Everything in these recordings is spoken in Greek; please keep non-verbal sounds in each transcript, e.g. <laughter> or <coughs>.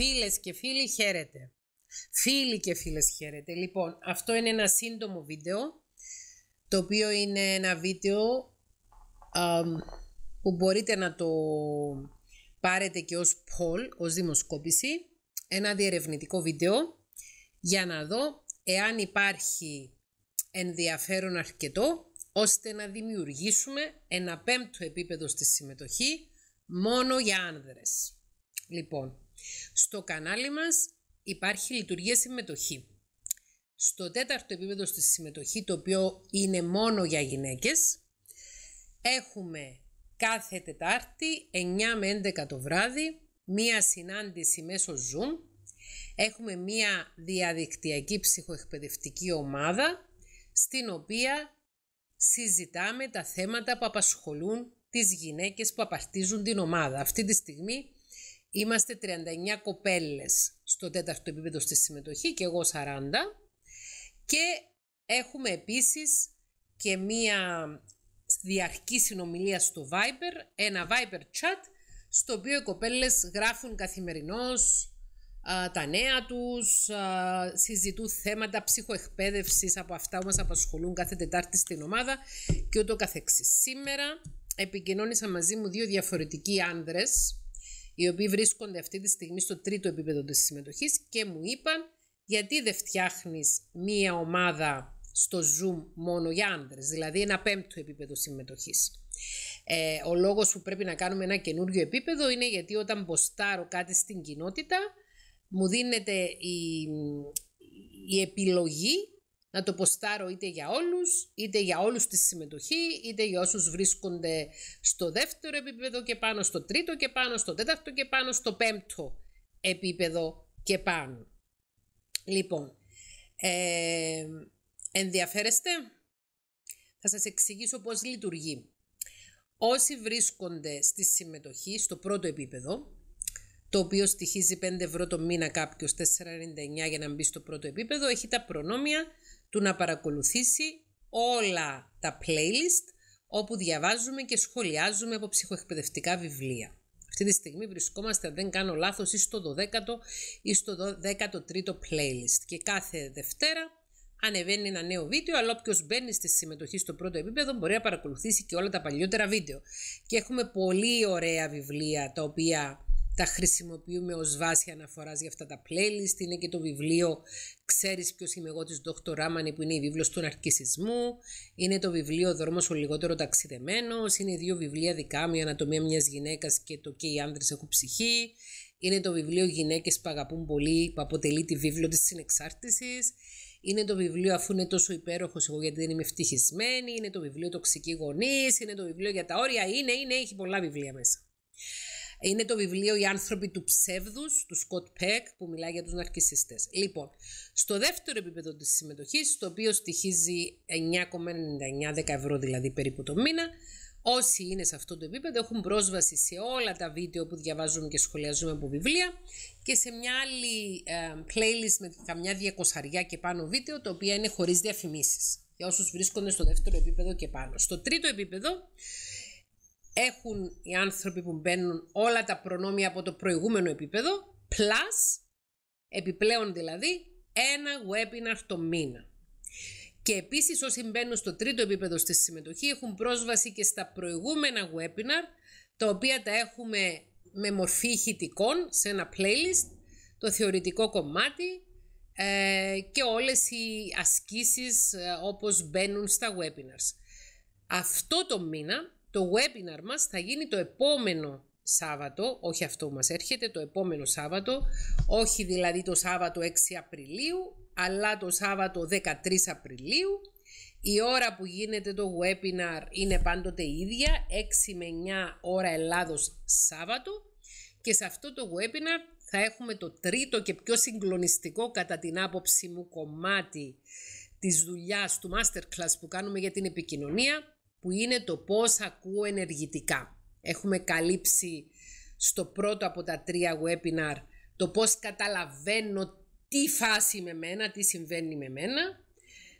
Φίλες και φίλοι χαίρετε. Φίλοι και φίλες χαίρετε. Λοιπόν, αυτό είναι ένα σύντομο βίντεο, το οποίο είναι ένα βίντεο που μπορείτε να το πάρετε και ως poll, ως δημοσκόπηση. Ένα διερευνητικό βίντεο για να δω εάν υπάρχει ενδιαφέρον αρκετό ώστε να δημιουργήσουμε ένα πέμπτο επίπεδο στη συμμετοχή μόνο για άνδρες. Λοιπόν, στο κανάλι μας υπάρχει λειτουργία συμμετοχή. Στο τέταρτο επίπεδο στη συμμετοχή, το οποίο είναι μόνο για γυναίκες, έχουμε κάθε Τετάρτη 9 με 11 το βράδυ μία συνάντηση μέσω Zoom. Έχουμε μία διαδικτυακή ψυχοεκπαιδευτική ομάδα στην οποία συζητάμε τα θέματα που απασχολούν τις γυναίκες που απαρτίζουν την ομάδα. Αυτή τη στιγμή Είμαστε 39 κοπέλες στο τέταρτο επίπεδο στη συμμετοχή και εγώ 40. Και έχουμε επίσης και μία διαρκή συνομιλία στο Viber, ένα Viber chat, στο οποίο οι κοπέλες γράφουν καθημερινώς τα νέα τους, συζητούν θέματα ψυχοεκπαίδευσης από αυτά που μας απασχολούν κάθε Τετάρτη στην ομάδα και ούτω καθεξής. Σήμερα επικοινώνησα μαζί μου δύο διαφορετικοί άνδρες, οι οποίοι βρίσκονται αυτή τη στιγμή στο τρίτο επίπεδο της συμμετοχής και μου είπαν γιατί δεν φτιάχνεις μία ομάδα στο Zoom μόνο για άντρες, δηλαδή ένα πέμπτο επίπεδο συμμετοχής. Ε, ο λόγος που πρέπει να κάνουμε ένα καινούριο επίπεδο είναι γιατί όταν μποστάρω κάτι στην κοινότητα μου δίνεται η, η επιλογή να το ποστάρω είτε για όλους, είτε για όλους στη συμμετοχή, είτε για όσους βρίσκονται στο δεύτερο επίπεδο και πάνω, στο τρίτο και πάνω, στο τέταρτο και πάνω, στο πέμπτο επίπεδο και πάνω. Λοιπόν, ε, ενδιαφέρεστε, θα σας εξηγήσω πώς λειτουργεί. Όσοι βρίσκονται στη συμμετοχή, στο πρώτο επίπεδο, το οποίο στοιχίζει 5 ευρώ το μήνα κάποιος, 4,99 για να μπει στο πρώτο επίπεδο, έχει τα προνόμια του να παρακολουθήσει όλα τα playlist όπου διαβάζουμε και σχολιάζουμε από ψυχοεκπαιδευτικά βιβλία. Αυτή τη στιγμή βρισκόμαστε, αν δεν κάνω λάθος, ή στο 12ο ή στο 13ο playlist και κάθε Δευτέρα ανεβαίνει ένα νέο βίντεο, αλλά όποιος μπαίνει στη συμμετοχή στο πρώτο επίπεδο μπορεί να παρακολουθήσει και όλα τα παλιότερα βίντεο. Και έχουμε πολύ ωραία βιβλία τα οποία τα χρησιμοποιούμε ως βάση αναφοράς για αυτά τα playlist. Είναι και το βιβλίο «Ξέρεις ποιος είμαι εγώ» της Dr. Ράμανη που είναι η βίβλος του ναρκισισμού. Είναι το βιβλίο «Δρόμος ο λιγότερο ταξιδεμένος». Είναι δύο βιβλία δικά μου «Η ανατομία μιας γυναίκας» και το «Και οι άνδρες έχουν ψυχή». Είναι το βιβλίο «Γυναίκες που αγαπούν πολύ» που αποτελεί τη βίβλο της συνεξάρτησης. Είναι το βιβλίο αφού είναι τόσο υπέροχος εγώ γιατί δεν είμαι ευτυχισμένη. Είναι το βιβλίο Τοξική γονείς, Είναι το βιβλίο για τα όρια. Είναι, είναι, έχει πολλά βιβλία μέσα. Είναι το βιβλίο «Οι άνθρωποι του ψεύδους» του Σκοτ Πέκ που μιλάει για τους ναρκισιστές. Λοιπόν, στο δεύτερο επίπεδο της συμμετοχής, το οποίο στοιχίζει 9,99 ευρώ δηλαδή περίπου το μήνα, Όσοι είναι σε αυτό το επίπεδο έχουν πρόσβαση σε όλα τα βίντεο που διαβάζουμε και σχολιαζούμε από βιβλία και σε μια άλλη ε, playlist με καμιά διακοσαριά και πάνω βίντεο, το οποίο είναι χωρίς διαφημίσεις για όσους βρίσκονται στο δεύτερο επίπεδο και πάνω. Στο τρίτο επίπεδο έχουν οι άνθρωποι που μπαίνουν όλα τα προνόμια από το προηγούμενο επίπεδο, plus, επιπλέον δηλαδή, ένα webinar το μήνα. Και επίσης όσοι μπαίνουν στο τρίτο επίπεδο στη συμμετοχή έχουν πρόσβαση και στα προηγούμενα webinar, τα οποία τα έχουμε με μορφή ηχητικών σε ένα playlist, το θεωρητικό κομμάτι ε, και όλες οι ασκήσεις ε, όπως μπαίνουν στα webinars. Αυτό το μήνα το webinar μας θα γίνει το επόμενο Σάββατο, όχι αυτό μας έρχεται, το επόμενο Σάββατο, όχι δηλαδή το Σάββατο 6 Απριλίου, αλλά το Σάββατο 13 Απριλίου. Η ώρα που γίνεται το webinar είναι πάντοτε ίδια, 6 με 9 ώρα Ελλάδος Σάββατο και σε αυτό το webinar θα έχουμε το τρίτο και πιο συγκλονιστικό κατά την άποψη μου κομμάτι της δουλειάς του masterclass που κάνουμε για την επικοινωνία που είναι το πώς ακούω ενεργητικά. Έχουμε καλύψει στο πρώτο από τα τρία webinar το πώς καταλαβαίνω τι φάση με μένα, τι συμβαίνει με μένα.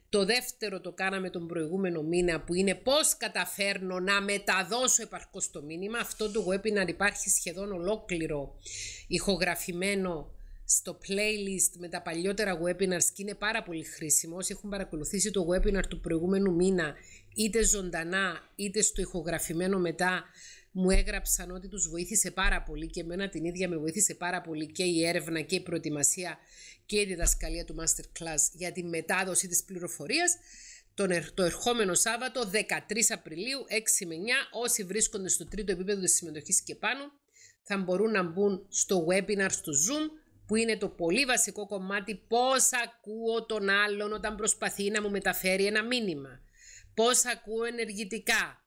Το δεύτερο το κάναμε τον προηγούμενο μήνα που είναι πώς καταφέρνω να μεταδώσω επαρκώς το μήνυμα. Αυτό το webinar υπάρχει σχεδόν ολόκληρο ηχογραφημένο στο playlist με τα παλιότερα webinars και είναι πάρα πολύ χρήσιμο. Όσοι έχουν παρακολουθήσει το webinar του προηγούμενου μήνα, είτε ζωντανά είτε στο ηχογραφημένο μετά, μου έγραψαν ότι τους βοήθησε πάρα πολύ και εμένα την ίδια με βοήθησε πάρα πολύ και η έρευνα και η προετοιμασία και η διδασκαλία του Masterclass για τη μετάδοση της πληροφορίας το ερχόμενο Σάββατο 13 Απριλίου 6 με 9 όσοι βρίσκονται στο τρίτο επίπεδο της συμμετοχής και πάνω θα μπορούν να μπουν στο webinar στο Zoom που είναι το πολύ βασικό κομμάτι πώς ακούω τον άλλον όταν προσπαθεί να μου μεταφέρει ένα μήνυμα, πώς ακούω ενεργητικά,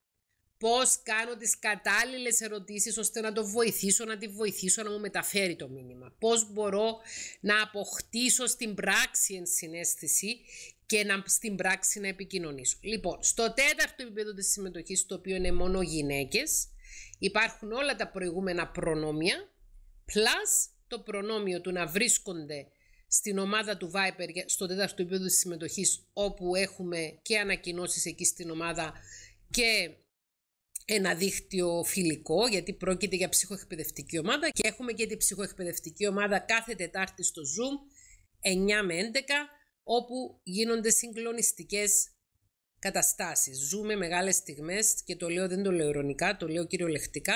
πώς κάνω τις κατάλληλες ερωτήσεις ώστε να το βοηθήσω, να τη βοηθήσω να μου μεταφέρει το μήνυμα, πώς μπορώ να αποκτήσω στην πράξη ενσυναίσθηση και να, στην πράξη να επικοινωνήσω. Λοιπόν, στο τέταρτο επίπεδο της συμμετοχής, το οποίο είναι μόνο γυναίκες, υπάρχουν όλα τα προηγούμενα προνόμια, plus το προνόμιο του να βρίσκονται στην ομάδα του Viper στο τέταρτο επίπεδο της συμμετοχής όπου έχουμε και ανακοινώσεις εκεί στην ομάδα και ένα δίκτυο φιλικό γιατί πρόκειται για ψυχοεκπαιδευτική ομάδα και έχουμε και την ψυχοεκπαιδευτική ομάδα κάθε Τετάρτη στο Zoom 9 με 11 όπου γίνονται συγκλονιστικές καταστάσεις. Ζούμε μεγάλες στιγμές και το λέω δεν το λέω ειρωνικά, το λέω κυριολεκτικά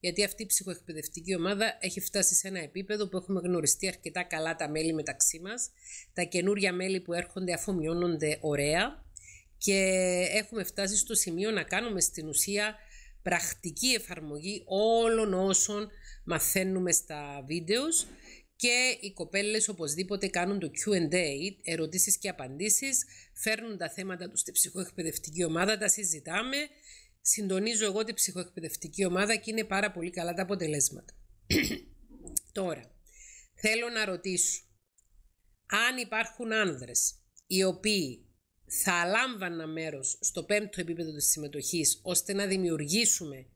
γιατί αυτή η ψυχοεκπαιδευτική ομάδα έχει φτάσει σε ένα επίπεδο που έχουμε γνωριστεί αρκετά καλά τα μέλη μεταξύ μας, τα καινούρια μέλη που έρχονται αφομοιώνονται ωραία και έχουμε φτάσει στο σημείο να κάνουμε στην ουσία πρακτική εφαρμογή όλων όσων μαθαίνουμε στα βίντεος και οι κοπέλες οπωσδήποτε κάνουν το Q&A, ερωτήσεις και απαντήσεις, φέρνουν τα θέματα τους στη ψυχοεκπαιδευτική ομάδα, τα συζητάμε συντονίζω εγώ την ψυχοεκπαιδευτική ομάδα και είναι πάρα πολύ καλά τα αποτελέσματα. <coughs> Τώρα, θέλω να ρωτήσω αν υπάρχουν άνδρες οι οποίοι θα λάμβαναν μέρος στο πέμπτο επίπεδο της συμμετοχής ώστε να δημιουργήσουμε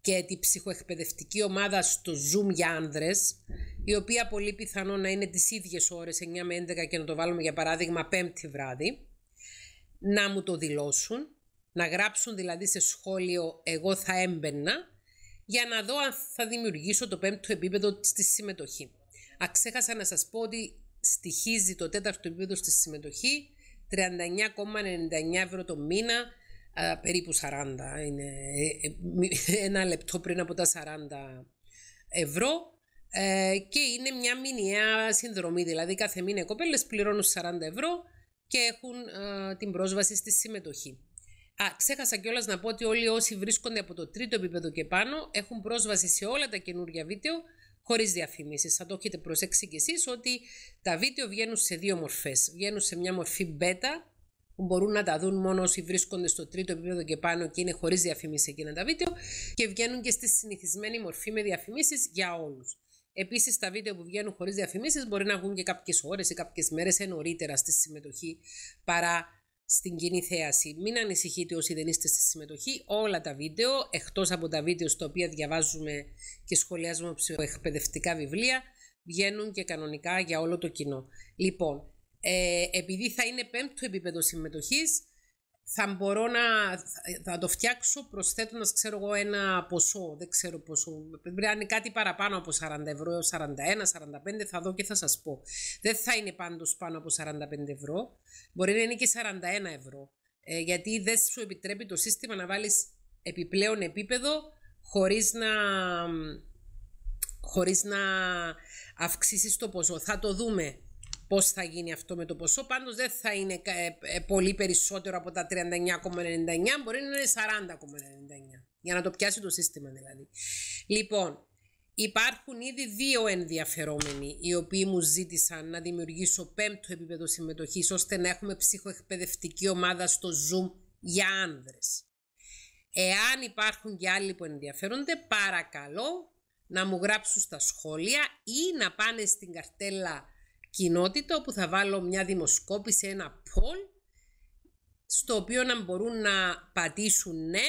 και τη ψυχοεκπαιδευτική ομάδα στο Zoom για άνδρες, η οποία πολύ πιθανό να είναι τις ίδιες ώρες, 9 με 11 και να το βάλουμε για παράδειγμα πέμπτη βράδυ, να μου το δηλώσουν να γράψουν δηλαδή σε σχόλιο «εγώ θα έμπαινα» για να δω αν θα δημιουργήσω το πέμπτο επίπεδο στη συμμετοχή. Αξέχασα να σας πω ότι στοιχίζει το τέταρτο επίπεδο στη συμμετοχή 39,99 ευρώ το μήνα, περίπου 40, ε, είναι ε, ε, <laughs> ένα λεπτό πριν από τα 40 ευρώ και είναι μια μηνιαία συνδρομή, δηλαδή κάθε μήνα οι κοπέλες πληρώνουν 40 ευρώ και έχουν την πρόσβαση στη συμμετοχή. Α, ξέχασα κιόλας να πω ότι όλοι όσοι βρίσκονται από το τρίτο επίπεδο και πάνω έχουν πρόσβαση σε όλα τα καινούργια βίντεο χωρίς διαφημίσεις. Θα το έχετε προσέξει κι εσείς ότι τα βίντεο βγαίνουν σε δύο μορφές. Βγαίνουν σε μια μορφή beta, που μπορούν να τα δουν μόνο όσοι βρίσκονται στο τρίτο επίπεδο και πάνω και είναι χωρίς διαφημίσεις εκείνα τα βίντεο, και βγαίνουν και στη συνηθισμένη μορφή με διαφημίσεις για όλους. Επίσης, τα βίντεο που βγαίνουν χωρίς διαφημίσεις μπορεί να βγουν και κάποιες ώρες ή κάποιες μέρες νωρίτερα στη συμμετοχή παρά στην κοινή θέαση. Μην ανησυχείτε όσοι δεν είστε στη συμμετοχή. Όλα τα βίντεο, εκτός από τα βίντεο στα οποία διαβάζουμε και σχολιάζουμε ψυχοεκπαιδευτικά βιβλία, βγαίνουν και κανονικά για όλο το κοινό. Λοιπόν, ε, επειδή θα είναι πέμπτο επίπεδο συμμετοχής, θα μπορώ να θα το φτιάξω προσθέτοντας, ξέρω εγώ, ένα ποσό. Δεν ξέρω πόσο. Πρέπει να είναι κάτι παραπάνω από 40 ευρώ, 41, 45, θα δω και θα σας πω. Δεν θα είναι πάντως πάνω από 45 ευρώ. Μπορεί να είναι και 41 ευρώ. Ε, γιατί δεν σου επιτρέπει το σύστημα να βάλεις επιπλέον επίπεδο χωρίς να, χωρίς να αυξήσεις το ποσό. Θα το δούμε πώς θα γίνει αυτό με το ποσό. Πάντως δεν θα είναι ε, ε, πολύ περισσότερο από τα 39,99, μπορεί να είναι 40,99. Για να το πιάσει το σύστημα δηλαδή. Λοιπόν, υπάρχουν ήδη δύο ενδιαφερόμενοι οι οποίοι μου ζήτησαν να δημιουργήσω πέμπτο επίπεδο συμμετοχής ώστε να έχουμε ψυχοεκπαιδευτική ομάδα στο Zoom για άνδρες. Εάν υπάρχουν και άλλοι που ενδιαφέρονται, παρακαλώ να μου γράψουν στα σχόλια ή να πάνε στην καρτέλα κοινότητα όπου θα βάλω μια δημοσκόπηση, ένα poll στο οποίο να μπορούν να πατήσουν ναι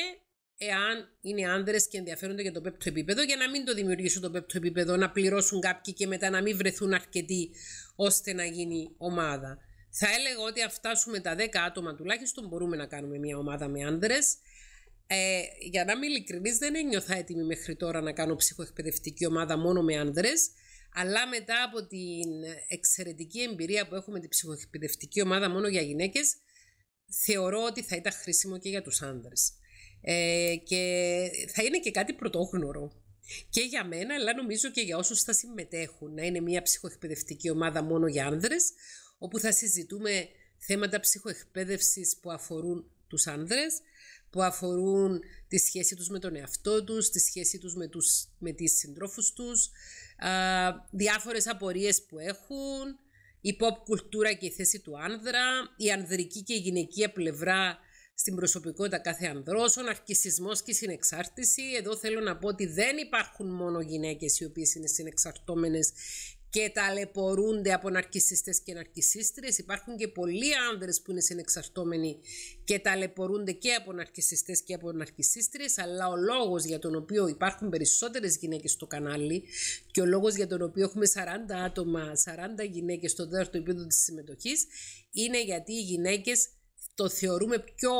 εάν είναι άντρε και ενδιαφέρονται για το πέπτο επίπεδο, για να μην το δημιουργήσουν το πέπτο επίπεδο, να πληρώσουν κάποιοι και μετά να μην βρεθούν αρκετοί ώστε να γίνει ομάδα. Θα έλεγα ότι αν φτάσουμε τα 10 άτομα τουλάχιστον μπορούμε να κάνουμε μια ομάδα με άντρε. Ε, για να είμαι ειλικρινής, δεν ένιωθα έτοιμη μέχρι τώρα να κάνω ψυχοεκπαιδευτική ομάδα μόνο με άνδρες. Αλλά μετά από την εξαιρετική εμπειρία που έχουμε την ψυχοεκπαιδευτική ομάδα μόνο για γυναίκες, θεωρώ ότι θα ήταν χρήσιμο και για τους άντρες. Ε, και θα είναι και κάτι πρωτόγνωρο και για μένα, αλλά νομίζω και για όσους θα συμμετέχουν, να είναι μια ψυχοεκπαιδευτική ομάδα μόνο για άνδρες, όπου θα συζητούμε θέματα ψυχοεκπαίδευσης που αφορούν τους άνδρες, που αφορούν τη σχέση τους με τον εαυτό τους, τη σχέση τους με, τους, με τις συντρόφους τους, α, διάφορες απορίες που έχουν, η pop κουλτούρα και η θέση του άνδρα, η ανδρική και η γυναικεία πλευρά στην προσωπικότητα κάθε ανδρός, ο ναρκισισμός και η συνεξάρτηση. Εδώ θέλω να πω ότι δεν υπάρχουν μόνο γυναίκες οι οποίες είναι συνεξαρτώμενες και ταλαιπωρούνται από ναρκισίστες και ναρκισίστρες. Υπάρχουν και πολλοί άνδρες που είναι συνεξαρτώμενοι και ταλαιπωρούνται και από ναρκισίστες και από ναρκισίστρες, αλλά ο λόγος για τον οποίο υπάρχουν περισσότερες γυναίκες στο κανάλι και ο λόγος για τον οποίο έχουμε 40 άτομα, 40 γυναίκες στο δεύτερο επίπεδο της συμμετοχής, είναι γιατί οι γυναίκες το θεωρούμε πιο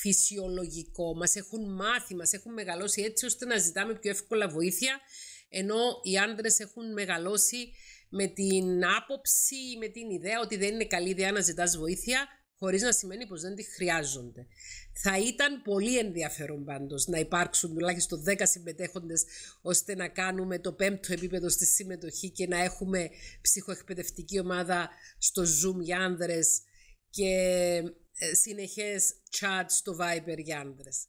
φυσιολογικό, μας έχουν μάθει, μας έχουν μεγαλώσει έτσι ώστε να ζητάμε πιο εύκολα βοήθεια, ενώ οι άνδρες έχουν μεγαλώσει με την άποψη, με την ιδέα ότι δεν είναι καλή ιδέα να ζητάς βοήθεια, χωρίς να σημαίνει πως δεν τη χρειάζονται. Θα ήταν πολύ ενδιαφέρον πάντως να υπάρξουν τουλάχιστον 10 συμμετέχοντες ώστε να κάνουμε το πέμπτο επίπεδο στη συμμετοχή και να έχουμε ψυχοεκπαιδευτική ομάδα στο Zoom για άνδρες και ε, συνεχές chat στο Viber για άνδρες.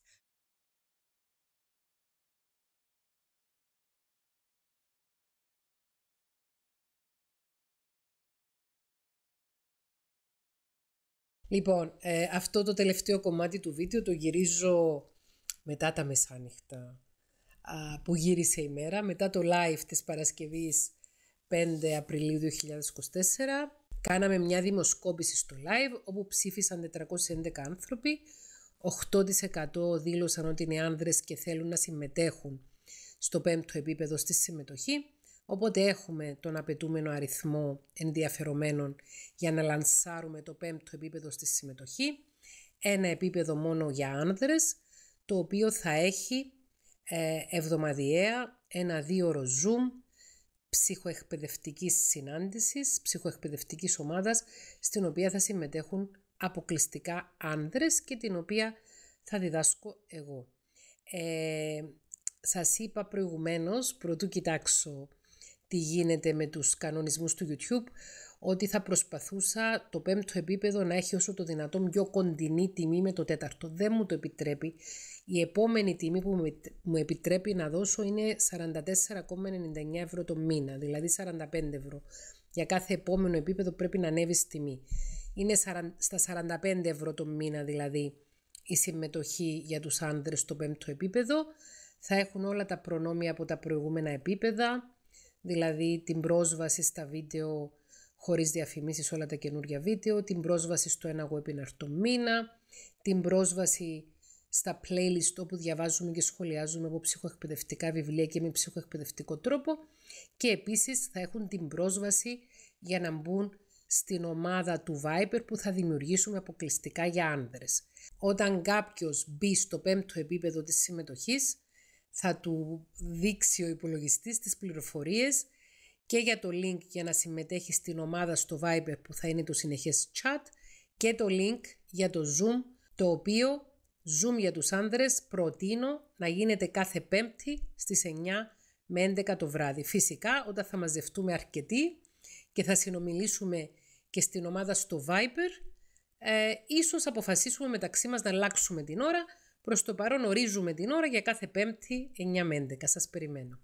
Λοιπόν, ε, αυτό το τελευταίο κομμάτι του βίντεο το γυρίζω μετά τα μεσάνυχτα α, που γύρισε η μέρα, μετά το live της Παρασκευής 5 Απριλίου 2024. Κάναμε μια δημοσκόπηση στο live όπου ψήφισαν 411 άνθρωποι, 8% δήλωσαν ότι είναι άνδρες και θέλουν να συμμετέχουν στο πέμπτο επίπεδο στη συμμετοχή Όποτε έχουμε τον απαιτούμενο αριθμό ενδιαφερομένων για να λανσάρουμε το πέμπτο επίπεδο στη συμμετοχή, ένα επίπεδο μόνο για άνδρες, το οποίο θα έχει ε, εβδομαδιαία ένα δύο Zoom ψυχοεκπαιδευτικής συνάντησης, ψυχοεκπαιδευτικής ομάδας, στην οποία θα συμμετέχουν αποκλειστικά άνδρες και την οποία θα διδάσκω εγώ. Ε, σας είπα προηγουμένως, προτού κοιτάξω τι γίνεται με τους κανονισμούς του YouTube, ότι θα προσπαθούσα το πέμπτο επίπεδο να έχει όσο το δυνατόν πιο κοντινή τιμή με το τέταρτο. Δεν μου το επιτρέπει. Η επόμενη τιμή που μου επιτρέπει να δώσω είναι 44,99 ευρώ το μήνα, δηλαδή 45 ευρώ. Για κάθε επόμενο επίπεδο πρέπει να ανέβει στη τιμή. Είναι στα 45 ευρώ το μήνα δηλαδή η συμμετοχή για τους άνδρες στο πέμπτο επίπεδο. Θα έχουν όλα τα προνόμια από τα προηγούμενα επίπεδα δηλαδή την πρόσβαση στα βίντεο χωρίς διαφημίσεις όλα τα καινούργια βίντεο, την πρόσβαση στο ένα webinar το μήνα, την πρόσβαση στα playlist όπου διαβάζουμε και σχολιάζουμε από ψυχοεκπαιδευτικά βιβλία και με ψυχοεκπαιδευτικό τρόπο και επίσης θα έχουν την πρόσβαση για να μπουν στην ομάδα του Viper που θα δημιουργήσουμε αποκλειστικά για άνδρες. Όταν κάποιος μπει στο πέμπτο επίπεδο της συμμετοχής, θα του δείξει ο υπολογιστής τις πληροφορίες και για το link για να συμμετέχει στην ομάδα στο Viber που θα είναι το συνεχές chat και το link για το Zoom το οποίο Zoom για τους άνδρες προτείνω να γίνεται κάθε πέμπτη στις 9 με 11 το βράδυ. Φυσικά όταν θα μαζευτούμε αρκετοί και θα συνομιλήσουμε και στην ομάδα στο Viber, ε, ίσως αποφασίσουμε μεταξύ μας να αλλάξουμε την ώρα Προς το παρόν ορίζουμε την ώρα για κάθε Πέμπτη 9 με 11. Σας περιμένω.